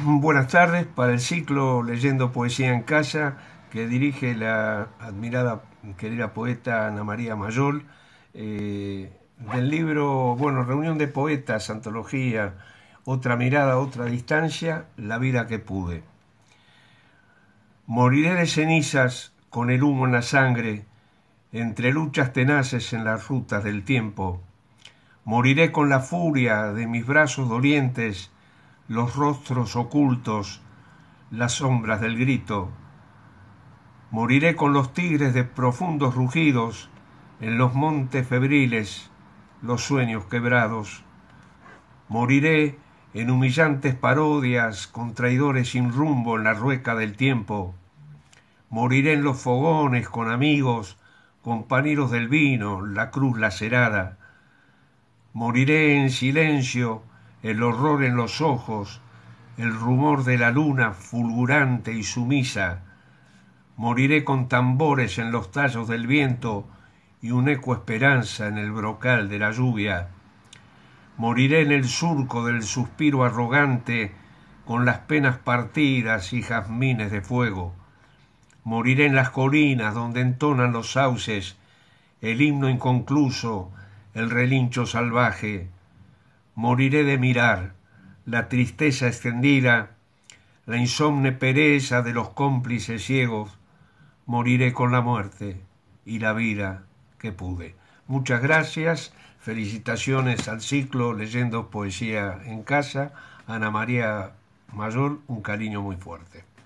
Buenas tardes para el ciclo Leyendo Poesía en Casa que dirige la admirada querida poeta Ana María Mayol, eh, del libro, bueno, Reunión de Poetas, Antología, Otra Mirada, Otra Distancia, La Vida que Pude. Moriré de cenizas con el humo en la sangre, entre luchas tenaces en las rutas del tiempo. Moriré con la furia de mis brazos dolientes, los rostros ocultos, las sombras del grito. Moriré con los tigres de profundos rugidos, en los montes febriles, los sueños quebrados. Moriré en humillantes parodias con traidores sin rumbo en la rueca del tiempo. Moriré en los fogones con amigos, compañeros del vino, la cruz lacerada. Moriré en silencio el horror en los ojos, el rumor de la luna fulgurante y sumisa. Moriré con tambores en los tallos del viento y un eco esperanza en el brocal de la lluvia. Moriré en el surco del suspiro arrogante con las penas partidas y jazmines de fuego. Moriré en las colinas donde entonan los sauces el himno inconcluso, el relincho salvaje moriré de mirar la tristeza extendida, la insomne pereza de los cómplices ciegos, moriré con la muerte y la vida que pude. Muchas gracias, felicitaciones al ciclo Leyendo Poesía en Casa, Ana María Mayor, un cariño muy fuerte.